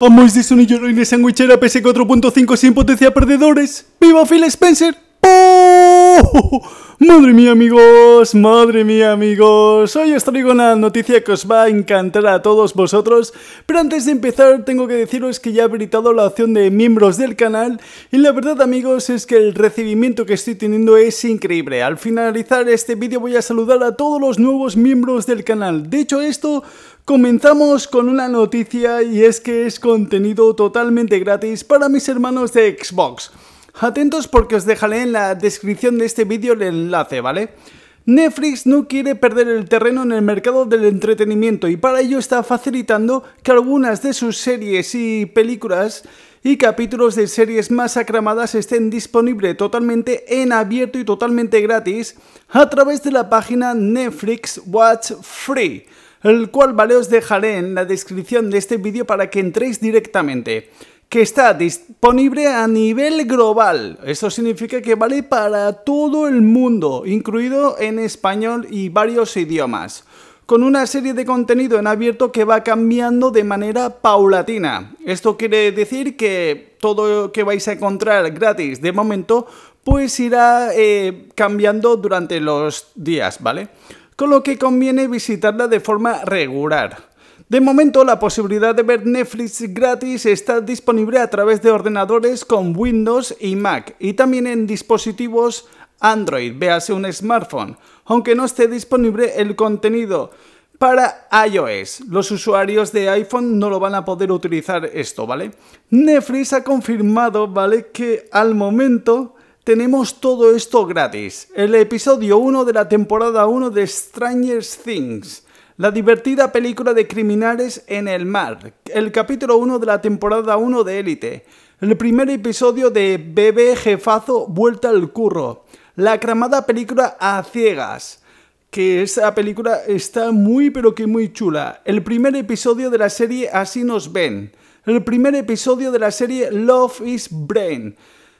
¡Vamos de Sony y de Sandwichera PS 4.5 sin potencia perdedores. ¡Viva Phil Spencer! ¡Oh! Madre mía amigos, madre mía amigos, hoy os traigo una noticia que os va a encantar a todos vosotros, pero antes de empezar tengo que deciros que ya he habilitado la opción de miembros del canal y la verdad amigos es que el recibimiento que estoy teniendo es increíble. Al finalizar este vídeo voy a saludar a todos los nuevos miembros del canal, de hecho esto Comenzamos con una noticia y es que es contenido totalmente gratis para mis hermanos de Xbox. Atentos porque os dejaré en la descripción de este vídeo el enlace, ¿vale? Netflix no quiere perder el terreno en el mercado del entretenimiento y para ello está facilitando que algunas de sus series y películas y capítulos de series más acramadas estén disponibles totalmente en abierto y totalmente gratis a través de la página Netflix Watch Free el cual vale os dejaré en la descripción de este vídeo para que entréis directamente que está disponible a nivel global. eso significa que vale para todo el mundo, incluido en español y varios idiomas, con una serie de contenido en abierto que va cambiando de manera paulatina. Esto quiere decir que todo lo que vais a encontrar gratis de momento, pues irá eh, cambiando durante los días, ¿vale? con lo que conviene visitarla de forma regular. De momento, la posibilidad de ver Netflix gratis está disponible a través de ordenadores con Windows y Mac y también en dispositivos Android, véase un smartphone, aunque no esté disponible el contenido para iOS. Los usuarios de iPhone no lo van a poder utilizar esto, ¿vale? Netflix ha confirmado, ¿vale? Que al momento tenemos todo esto gratis. El episodio 1 de la temporada 1 de Stranger Things. La divertida película de criminales en el mar. El capítulo 1 de la temporada 1 de Élite. El primer episodio de Bebé Jefazo Vuelta al Curro. La cramada película A Ciegas. Que esa película está muy pero que muy chula. El primer episodio de la serie Así nos ven. El primer episodio de la serie Love is Brain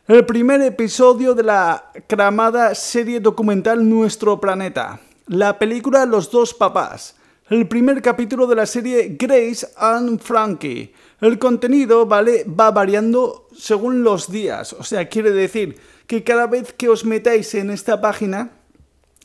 el primer episodio de la cramada serie documental Nuestro Planeta. La película Los dos papás. El primer capítulo de la serie Grace and Frankie. El contenido, ¿vale? Va variando según los días. O sea, quiere decir que cada vez que os metáis en esta página,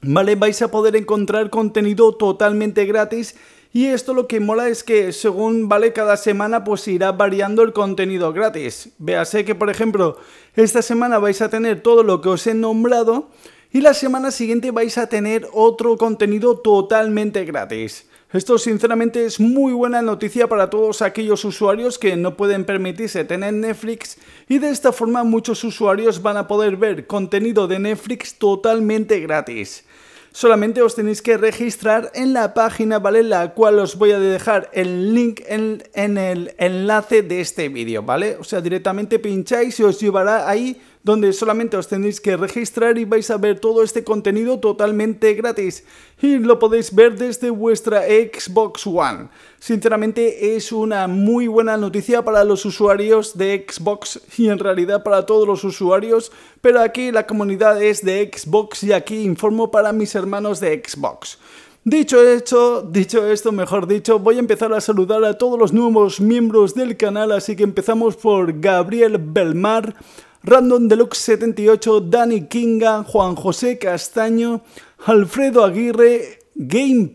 ¿vale? Vais a poder encontrar contenido totalmente gratis y esto lo que mola es que según vale cada semana pues irá variando el contenido gratis. Véase que por ejemplo esta semana vais a tener todo lo que os he nombrado y la semana siguiente vais a tener otro contenido totalmente gratis. Esto sinceramente es muy buena noticia para todos aquellos usuarios que no pueden permitirse tener Netflix y de esta forma muchos usuarios van a poder ver contenido de Netflix totalmente gratis solamente os tenéis que registrar en la página, ¿vale? La cual os voy a dejar el link en, en el enlace de este vídeo, ¿vale? O sea, directamente pincháis y os llevará ahí donde solamente os tenéis que registrar y vais a ver todo este contenido totalmente gratis y lo podéis ver desde vuestra Xbox One. Sinceramente es una muy buena noticia para los usuarios de Xbox y en realidad para todos los usuarios, pero aquí la comunidad es de Xbox y aquí informo para mis hermanos de Xbox. Dicho esto, dicho esto, mejor dicho, voy a empezar a saludar a todos los nuevos miembros del canal, así que empezamos por Gabriel Belmar, Random Deluxe 78, Dani Kinga, Juan José Castaño, Alfredo Aguirre,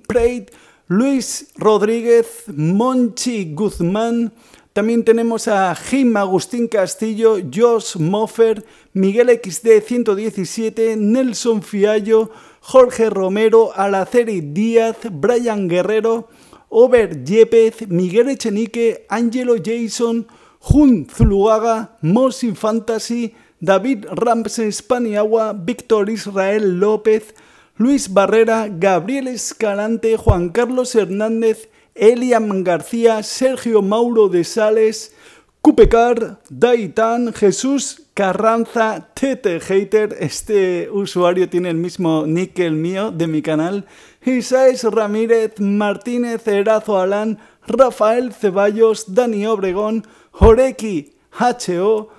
Pride, Luis Rodríguez, Monchi Guzmán, también tenemos a Jim Agustín Castillo, Josh Moffer, Miguel XD117, Nelson Fiallo, Jorge Romero, Alaceri Díaz, Brian Guerrero, Ober Yepes, Miguel Echenique, Angelo Jason, Jun Zuluaga, Mosin Fantasy, David Ramses Paniagua, Víctor Israel López, Luis Barrera, Gabriel Escalante, Juan Carlos Hernández, Elian García, Sergio Mauro de Sales, Cupecar, Daytan, Jesús Carranza, Tete Hater, este usuario tiene el mismo nick el mío de mi canal, Isais Ramírez, Martínez Erazo Alán, Rafael Ceballos, Dani Obregón, Horeki, HO,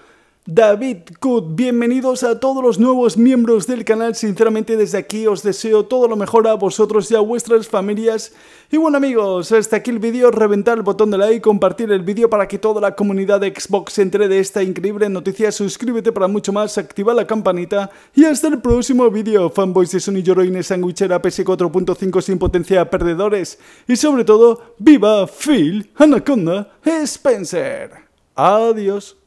David Good, bienvenidos a todos los nuevos miembros del canal. Sinceramente, desde aquí os deseo todo lo mejor a vosotros y a vuestras familias. Y bueno, amigos, hasta aquí el vídeo. Reventar el botón de like, compartir el vídeo para que toda la comunidad de Xbox entre de esta increíble noticia. Suscríbete para mucho más, activa la campanita. Y hasta el próximo vídeo. Fanboys de Sony Yoroine, Sandwichera, PS4.5 sin potencia, perdedores. Y sobre todo, ¡Viva Phil Anaconda Spencer! Adiós.